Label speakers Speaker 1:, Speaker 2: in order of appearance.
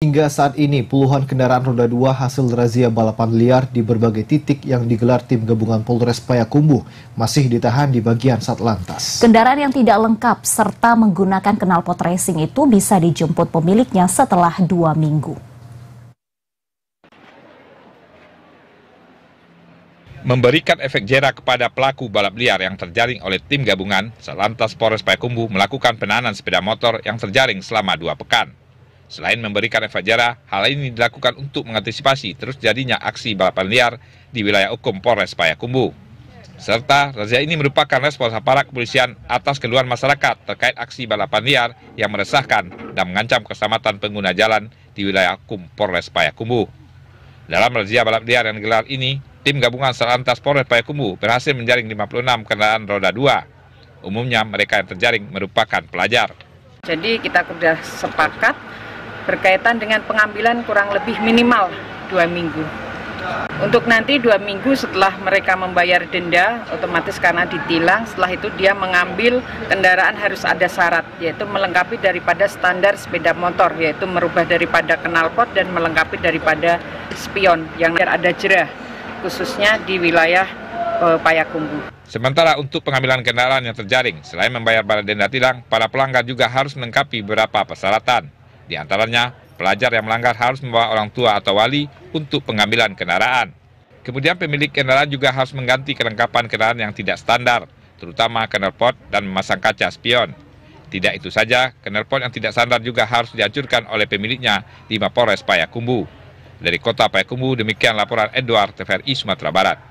Speaker 1: Hingga saat ini, puluhan kendaraan roda dua hasil razia balapan liar di berbagai titik yang digelar tim gabungan Polres Payakumbuh masih ditahan di bagian Satlantas.
Speaker 2: Kendaraan yang tidak lengkap serta menggunakan knalpot racing itu bisa dijemput pemiliknya setelah dua minggu.
Speaker 1: Memberikan efek jerak kepada pelaku balap liar yang terjaring oleh tim gabungan, Satlantas Polres Payakumbuh melakukan penahanan sepeda motor yang terjaring selama dua pekan. Selain memberikan efek hal ini dilakukan untuk mengantisipasi terus jadinya aksi balapan liar di wilayah hukum Polres Payakumbu. Serta razia ini merupakan respons aparat kepolisian atas keluhan masyarakat terkait aksi balapan liar yang meresahkan dan mengancam keselamatan pengguna jalan di wilayah hukum Polres Payakumbu. Dalam razia balap liar yang digelar ini, tim gabungan serantas Polres Payakumbu berhasil menjaring 56 kendaraan roda 2. Umumnya mereka yang terjaring merupakan pelajar.
Speaker 2: Jadi kita sudah sepakat berkaitan dengan pengambilan kurang lebih minimal dua minggu. Untuk nanti dua minggu setelah mereka membayar denda, otomatis karena ditilang, setelah itu dia mengambil kendaraan harus ada syarat, yaitu melengkapi daripada standar sepeda motor, yaitu merubah daripada knalpot dan melengkapi daripada spion yang ada jerah, khususnya di wilayah eh, Payakumbu.
Speaker 1: Sementara untuk pengambilan kendaraan yang terjaring, selain membayar pada denda tilang, para pelanggar juga harus melengkapi beberapa persyaratan. Di antaranya, pelajar yang melanggar harus membawa orang tua atau wali untuk pengambilan kendaraan. Kemudian pemilik kendaraan juga harus mengganti kelengkapan kendaraan yang tidak standar, terutama knalpot dan memasang kaca spion. Tidak itu saja, knalpot yang tidak standar juga harus dihancurkan oleh pemiliknya di Mapores Payakumbu. Dari kota Payakumbu, demikian laporan Edward TVRI Sumatera Barat.